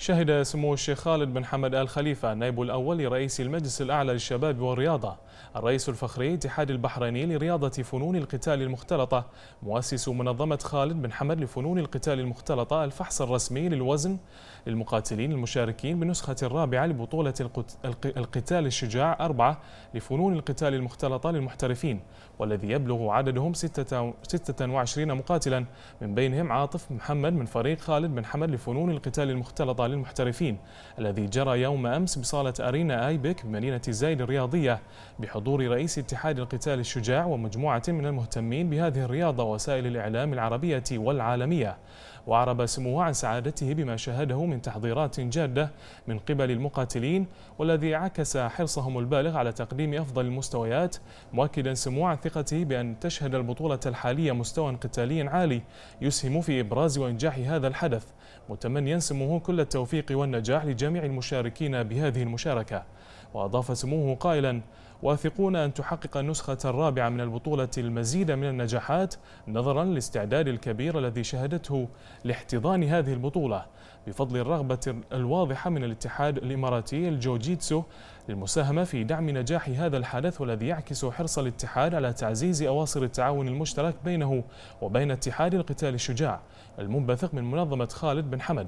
شهد سمو الشيخ خالد بن حمد آل خليفة نائب الأول لرئيس المجلس الأعلى للشباب والرياضة الرئيس الفخري اتحاد البحريني لرياضة فنون القتال المختلطة مؤسس منظمة خالد بن حمد لفنون القتال المختلطة الفحص الرسمي للوزن للمقاتلين المشاركين بالنسخة الرابعة لبطولة القتال الشجاع أربعة لفنون القتال المختلطة للمحترفين والذي يبلغ عددهم 26 مقاتلا من بينهم عاطف محمد من فريق خالد بن حمد لفنون القتال المختلطة للمحترفين الذي جرى يوم أمس بصالة أرينا آيبك بمدينة زايد الرياضية بحضور رئيس اتحاد القتال الشجاع ومجموعة من المهتمين بهذه الرياضة وسائل الإعلام العربية والعالمية وعرب سموه عن سعادته بما شاهده من تحضيرات جادة من قبل المقاتلين والذي عكس حرصهم البالغ على تقديم أفضل المستويات مؤكدا سموه عن ثقته بأن تشهد البطولة الحالية مستوى قتالي عالي يسهم في إبراز وإنجاح هذا الحدث متمنيا سموه كل التوفيق والنجاح لجميع المشاركين بهذه المشاركة وأضاف سموه قائلا واثقون أن تحقق النسخة الرابعة من البطولة المزيد من النجاحات نظرا للاستعداد الكبير الذي شهدته لاحتضان هذه البطولة بفضل الرغبة الواضحة من الاتحاد الإماراتي الجوجيتسو للمساهمة في دعم نجاح هذا الحدث والذي يعكس حرص الاتحاد على تعزيز أواصر التعاون المشترك بينه وبين اتحاد القتال الشجاع المنبثق من منظمة خالد بن حمد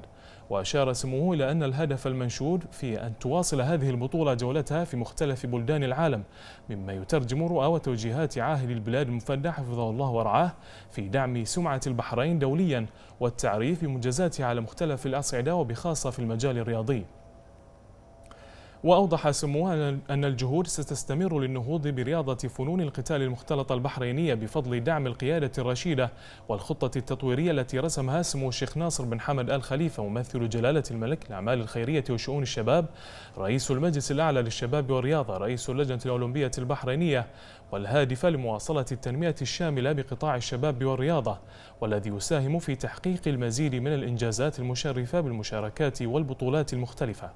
وأشار سموه إلى أن الهدف المنشود في أن تواصل هذه البطولة جولتها في مختلف بلدان العالم مما يترجم رؤى وتوجيهات عاهل البلاد المفدى حفظه الله ورعاه في دعم سمعة البحرين دوليا والتعريف بمنجزاتها على مختلف الأصل الصعيداوي بخاصة في المجال الرياضي وأوضح سموها أن الجهود ستستمر للنهوض برياضة فنون القتال المختلطة البحرينية بفضل دعم القيادة الرشيدة والخطة التطويرية التي رسمها سمو الشيخ ناصر بن حمد آل خليفة ممثل جلالة الملك الأعمال الخيرية وشؤون الشباب رئيس المجلس الأعلى للشباب والرياضة رئيس اللجنة الأولمبية البحرينية والهادفة لمواصلة التنمية الشاملة بقطاع الشباب والرياضة والذي يساهم في تحقيق المزيد من الإنجازات المشرفة بالمشاركات والبطولات المختلفة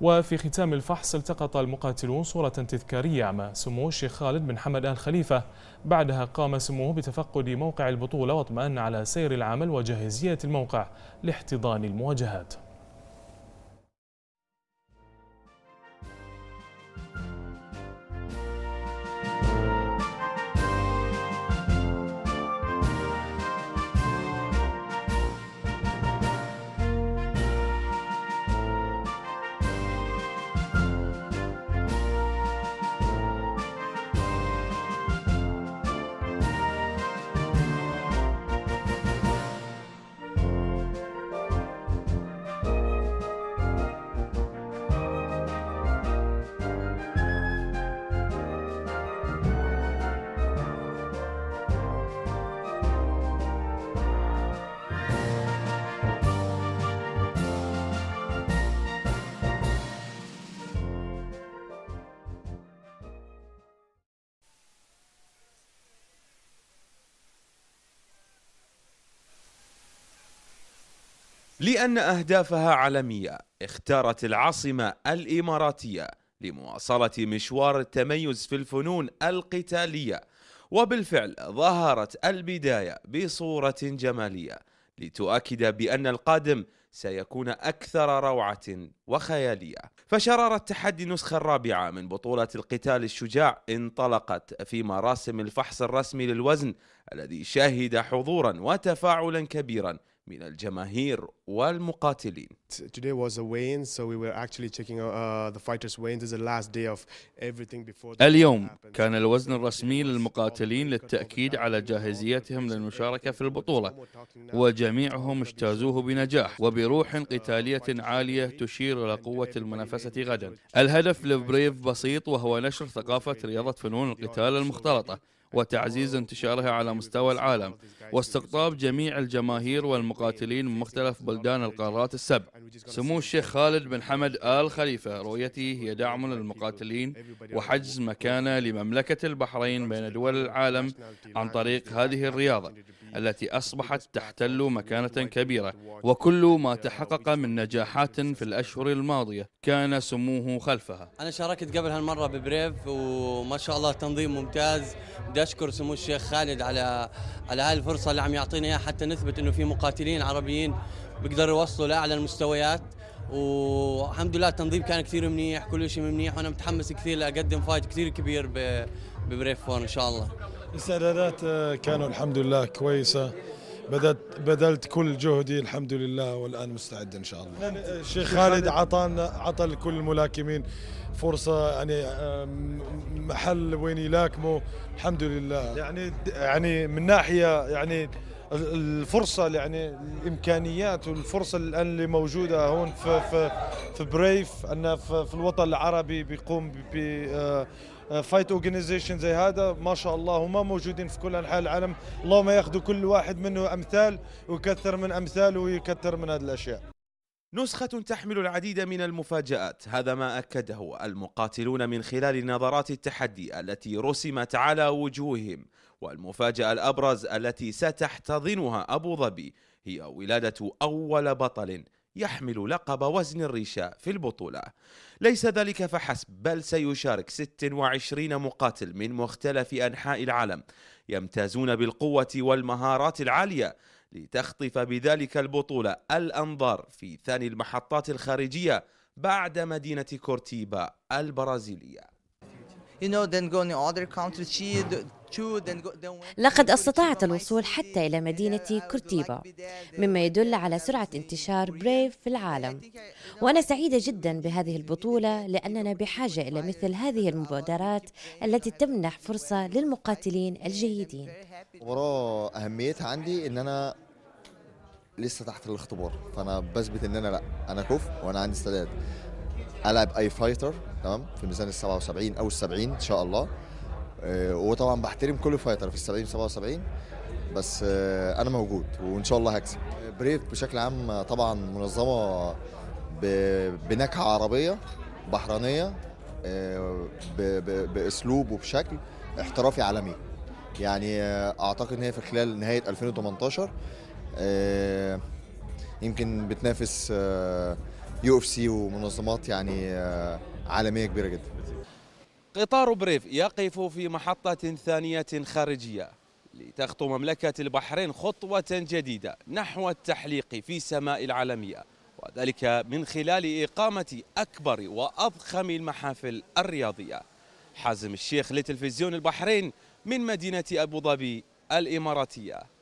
وفي ختام الفحص التقط المقاتلون صورة تذكارية مع سمو الشيخ خالد بن حمد آل خليفة بعدها قام سموه بتفقد موقع البطولة واطمأن على سير العمل وجاهزية الموقع لاحتضان المواجهات لأن أهدافها عالمية اختارت العاصمة الإماراتية لمواصلة مشوار التميز في الفنون القتالية وبالفعل ظهرت البداية بصورة جمالية لتؤكد بأن القادم سيكون أكثر روعة وخيالية فشرار التحدي النسخة الرابعة من بطولة القتال الشجاع انطلقت في مراسم الفحص الرسمي للوزن الذي شهد حضورا وتفاعلا كبيرا من الجماهير والمقاتلين. Today was a weigh-in, so we were actually checking uh, uh, the fighters' weigh-in. This is the last day of everything before. The اليوم كان الوزن الرسمي للمقاتلين للتأكيد على جاهزيتهم للمشاركة في البطولة، وجميعهم اجتازوه بنجاح وبروح قتالية عالية تشير إلى قوة المنافسة غدا. الهدف لبريف بسيط وهو نشر ثقافة رياضة فنون القتال المختلطة. وتعزيز انتشارها على مستوى العالم واستقطاب جميع الجماهير والمقاتلين من مختلف بلدان القارات السبع سمو الشيخ خالد بن حمد آل خليفة رؤيته هي دعم للمقاتلين وحجز مكانة لمملكة البحرين بين دول العالم عن طريق هذه الرياضة التي أصبحت تحتل مكانة كبيرة وكل ما تحقق من نجاحات في الأشهر الماضية كان سموه خلفها أنا شاركت قبل هالمرة ببريف وما شاء الله تنظيم ممتاز بدي أشكر سمو الشيخ خالد على على هاي الفرصة اللي عم يعطينا إياها حتى نثبت إنه في مقاتلين عربيين بيقدروا يوصلوا لأعلى المستويات والحمد لله التنظيم كان كثير منيح كل شيء منيح وانا متحمس كثير لاقدم فايت كثير كبير ببريف فور ان شاء الله الاستعدادات آه، كانوا الحمد لله كويسه بدأت بذلت كل جهدي الحمد لله والان مستعد ان شاء الله نعم. الشيخ خالد عطانا عطى لكل الملاكمين فرصه يعني آه، محل وين يلاكموا الحمد لله يعني يعني من ناحيه يعني الفرصه يعني الامكانيات والفرصه الان اللي موجوده هون في في في بريف ان في, في الوطن العربي بيقوم ب فايت اورجنايزيشن آه، آه، زي هذا ما شاء الله هما موجودين في كل انحاء العالم اللهم ياخذوا كل واحد منه امثال ويكثر من امثاله ويكثر من هذه الاشياء نسخة تحمل العديد من المفاجآت هذا ما أكده المقاتلون من خلال نظرات التحدي التي رسمت على وجوههم والمفاجأة الأبرز التي ستحتضنها أبو ظبي هي ولادة أول بطل يحمل لقب وزن الريشة في البطولة ليس ذلك فحسب بل سيشارك 26 مقاتل من مختلف أنحاء العالم يمتازون بالقوة والمهارات العالية لتخطف بذلك البطولة الأنظار في ثاني المحطات الخارجية بعد مدينة كورتيبا البرازيلية لقد استطاعت الوصول حتى إلى مدينة كورتيبا مما يدل على سرعة انتشار بريف في العالم وأنا سعيدة جدا بهذه البطولة لأننا بحاجة إلى مثل هذه المبادرات التي تمنح فرصة للمقاتلين الجيدين وراء أهميتها عندي أن أنا لسه تحت الاختبار فانا بثبت ان انا لا انا كفء وانا عندي استعداد العب اي فايتر تمام في ميزان ال 77 او ال 70 ان شاء الله آه، وطبعا بحترم كل فايتر في ال 70 77 بس آه، انا موجود وان شاء الله هكسب بريف آه، بشكل عام طبعا منظمه بنكهه عربيه بحرانيه باسلوب وبشكل احترافي عالمي يعني اعتقد ان هي في خلال نهايه 2018 آه، يمكن بتنافس آه، يو اف سي ومنظمات يعني آه، عالميه كبيره جدا قطار بريف يقف في محطة ثانية خارجية لتخطو مملكة البحرين خطوة جديدة نحو التحليق في سماء العالمية وذلك من خلال إقامة أكبر وأضخم المحافل الرياضية حازم الشيخ لتلفزيون البحرين من مدينة أبو ظبي الإماراتية